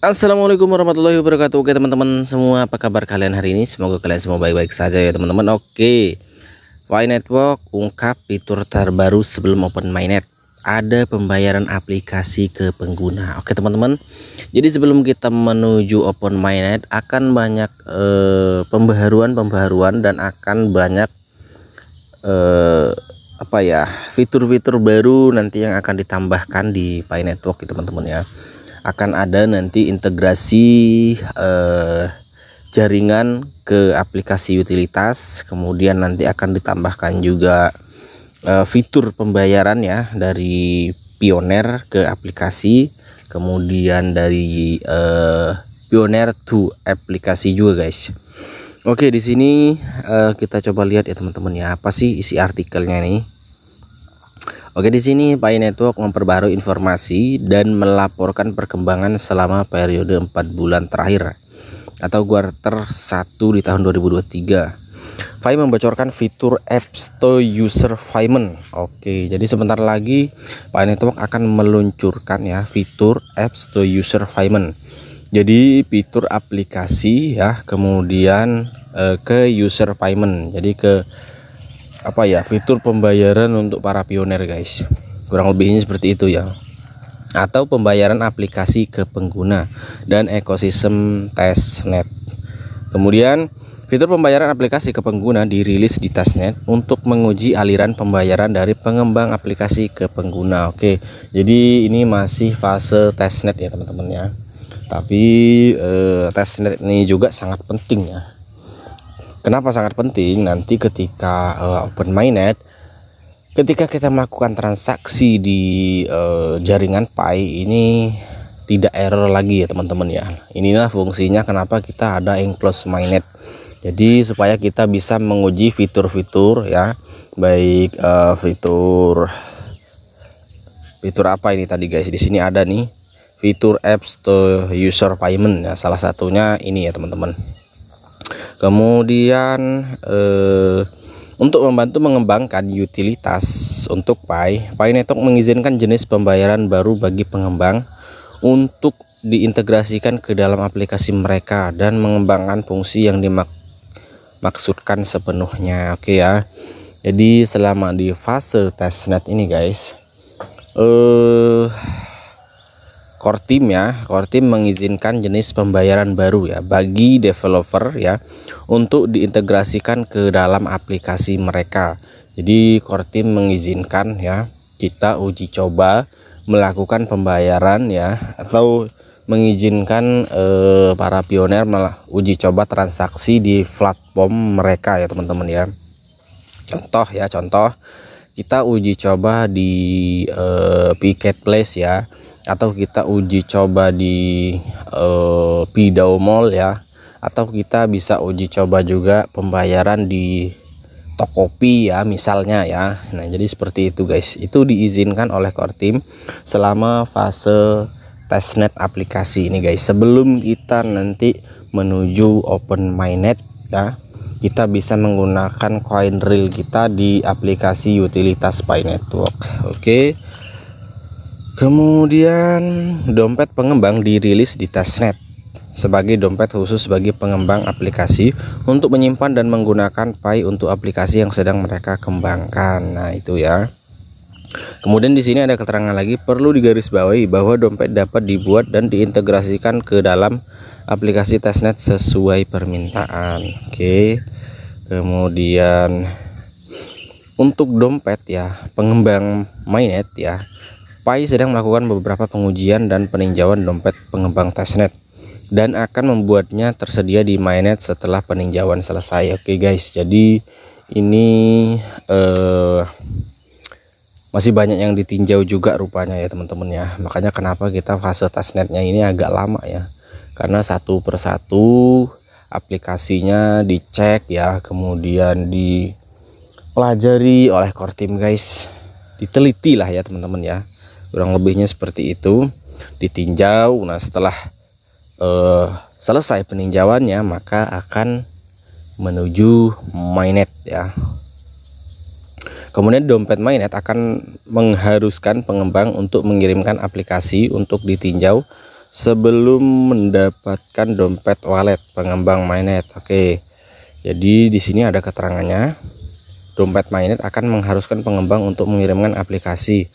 Assalamualaikum warahmatullahi wabarakatuh Oke teman-teman semua apa kabar kalian hari ini Semoga kalian semua baik-baik saja ya teman-teman Oke Y Network ungkap fitur terbaru sebelum open mainnet Ada pembayaran aplikasi ke pengguna Oke teman-teman Jadi sebelum kita menuju open mainnet Akan banyak eh, pembaharuan-pembaharuan Dan akan banyak eh, apa ya fitur-fitur baru nanti yang akan ditambahkan di Pi Network ya teman-teman ya akan ada nanti integrasi eh, jaringan ke aplikasi utilitas kemudian nanti akan ditambahkan juga eh, fitur pembayaran ya dari pioner ke aplikasi kemudian dari eh, Pioneer to aplikasi juga guys Oke di sini eh, kita coba lihat ya teman-teman ya apa sih isi artikelnya nih Oke di sini Pi Network memperbarui informasi dan melaporkan perkembangan selama periode 4 bulan terakhir atau quarter 1 di tahun 2023. Pi membocorkan fitur App Store User Payment. Oke, jadi sebentar lagi Pi Network akan meluncurkan ya fitur App Store User Payment. Jadi fitur aplikasi ya, kemudian eh, ke user payment. Jadi ke apa ya fitur pembayaran untuk para pioner guys kurang lebihnya seperti itu ya atau pembayaran aplikasi ke pengguna dan ekosistem testnet kemudian fitur pembayaran aplikasi ke pengguna dirilis di testnet untuk menguji aliran pembayaran dari pengembang aplikasi ke pengguna oke jadi ini masih fase testnet ya teman-teman ya tapi eh, testnet ini juga sangat penting ya Kenapa sangat penting nanti ketika uh, open mainnet ketika kita melakukan transaksi di uh, jaringan Pi ini tidak error lagi ya teman-teman ya. Inilah fungsinya kenapa kita ada enclosed mainnet. Jadi supaya kita bisa menguji fitur-fitur ya baik uh, fitur fitur apa ini tadi guys di sini ada nih fitur apps to user payment ya salah satunya ini ya teman-teman kemudian eh, untuk membantu mengembangkan utilitas untuk Pi, Pi Network mengizinkan jenis pembayaran baru bagi pengembang untuk diintegrasikan ke dalam aplikasi mereka dan mengembangkan fungsi yang dimaksudkan sepenuhnya. Oke ya. Jadi selama di fase testnet ini guys, eh core team ya core team mengizinkan jenis pembayaran baru ya bagi developer ya untuk diintegrasikan ke dalam aplikasi mereka jadi core team mengizinkan ya kita uji coba melakukan pembayaran ya atau mengizinkan eh, para pioner malah uji coba transaksi di platform mereka ya teman-teman ya contoh ya contoh kita uji coba di eh, Picket Place ya atau kita uji coba di uh, Pidau Mall ya atau kita bisa uji coba juga pembayaran di Tokopi ya misalnya ya nah jadi seperti itu guys itu diizinkan oleh Core Team selama fase testnet aplikasi ini guys sebelum kita nanti menuju open mainnet ya kita bisa menggunakan coin real kita di aplikasi utilitas Pi Network oke okay. Kemudian dompet pengembang dirilis di testnet sebagai dompet khusus bagi pengembang aplikasi untuk menyimpan dan menggunakan Pi untuk aplikasi yang sedang mereka kembangkan. Nah, itu ya. Kemudian di sini ada keterangan lagi perlu digarisbawahi bahwa dompet dapat dibuat dan diintegrasikan ke dalam aplikasi testnet sesuai permintaan. Oke. Kemudian untuk dompet ya, pengembang mainnet ya, PAI sedang melakukan beberapa pengujian dan peninjauan dompet pengembang testnet dan akan membuatnya tersedia di mainnet setelah peninjauan selesai. Oke okay guys, jadi ini uh, masih banyak yang ditinjau juga rupanya ya teman-teman ya. Makanya kenapa kita fase testnetnya ini agak lama ya, karena satu persatu aplikasinya dicek ya, kemudian dipelajari oleh core team guys, diteliti lah ya teman-teman ya kurang lebihnya seperti itu ditinjau nah setelah uh, selesai peninjauannya maka akan menuju mainnet ya kemudian dompet mainnet akan mengharuskan pengembang untuk mengirimkan aplikasi untuk ditinjau sebelum mendapatkan dompet wallet pengembang mainnet. Oke. Jadi di sini ada keterangannya. Dompet mainnet akan mengharuskan pengembang untuk mengirimkan aplikasi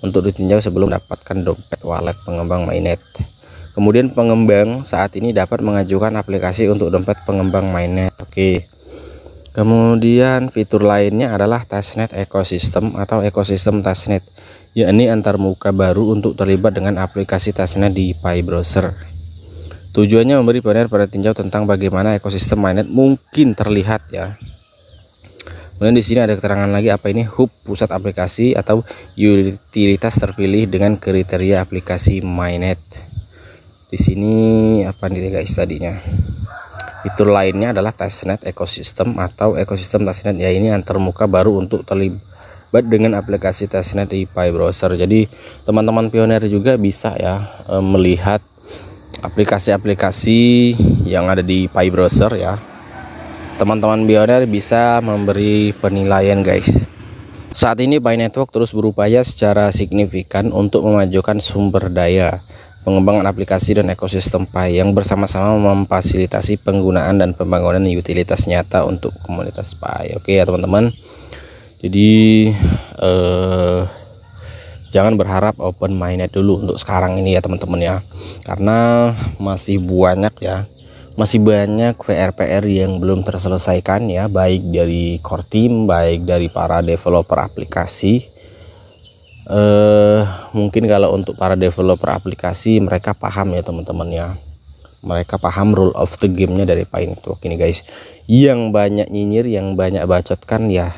untuk ditinjau sebelum mendapatkan dompet walet pengembang mainnet. Kemudian pengembang saat ini dapat mengajukan aplikasi untuk dompet pengembang mainnet. Oke. Kemudian fitur lainnya adalah testnet ekosistem atau ekosistem testnet, yakni antarmuka baru untuk terlibat dengan aplikasi testnet di Pi browser. Tujuannya memberi pengetahuan pada tinjau tentang bagaimana ekosistem mainnet mungkin terlihat ya Kemudian di sini ada keterangan lagi apa ini hub pusat aplikasi atau utilitas terpilih dengan kriteria aplikasi MyNet. Di sini apa nih guys tadinya? Itu lainnya adalah testnet ekosistem atau ekosistem testnet ya ini termuka baru untuk terlibat dengan aplikasi testnet di Pi browser. Jadi teman-teman pioner juga bisa ya eh, melihat aplikasi-aplikasi yang ada di Pi browser ya teman-teman bioner bisa memberi penilaian guys saat ini by Network terus berupaya secara signifikan untuk memajukan sumber daya pengembangan aplikasi dan ekosistem Pi yang bersama-sama memfasilitasi penggunaan dan pembangunan utilitas nyata untuk komunitas Pi oke ya teman-teman jadi eh, jangan berharap open mainnya dulu untuk sekarang ini ya teman-teman ya karena masih banyak ya masih banyak VRPR yang belum terselesaikan ya baik dari core team baik dari para developer aplikasi eh mungkin kalau untuk para developer aplikasi mereka paham ya teman-teman ya mereka paham rule of the game-nya dari Pine itu. ini guys yang banyak nyinyir yang banyak bacotkan ya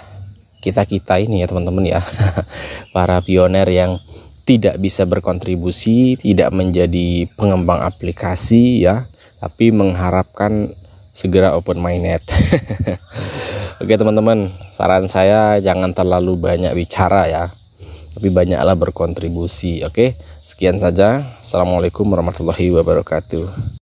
kita kita ini ya teman-teman ya para pioner yang tidak bisa berkontribusi tidak menjadi pengembang aplikasi ya tapi mengharapkan segera open net oke teman-teman saran saya jangan terlalu banyak bicara ya tapi banyaklah berkontribusi oke sekian saja assalamualaikum warahmatullahi wabarakatuh